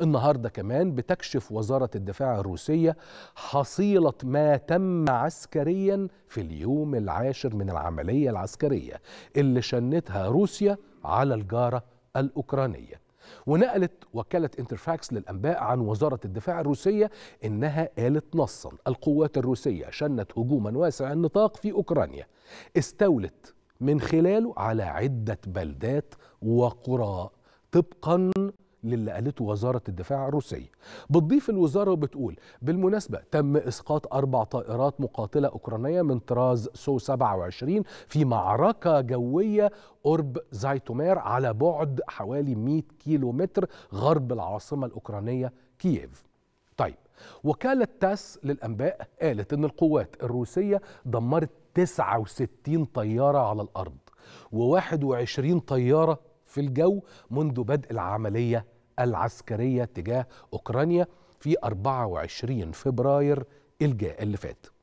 النهارده كمان بتكشف وزاره الدفاع الروسيه حصيله ما تم عسكريا في اليوم العاشر من العمليه العسكريه اللي شنتها روسيا على الجاره الاوكرانيه ونقلت وكالة انترفاكس للأنباء عن وزارة الدفاع الروسية إنها قالت نصا القوات الروسية شنت هجوما واسع النطاق في أوكرانيا استولت من خلاله على عدة بلدات وقرى طبقا للي قالته وزارة الدفاع الروسية بتضيف الوزارة وبتقول بالمناسبة تم إسقاط أربع طائرات مقاتلة أوكرانية من طراز سو 27 في معركة جوية قرب زايتومير على بعد حوالي 100 كيلومتر غرب العاصمة الأوكرانية كييف طيب وكالة تاس للأنباء قالت أن القوات الروسية دمرت 69 طيارة على الأرض و21 طيارة في الجو منذ بدء العملية العسكرية تجاه أوكرانيا في 24 فبراير الجاء اللي فات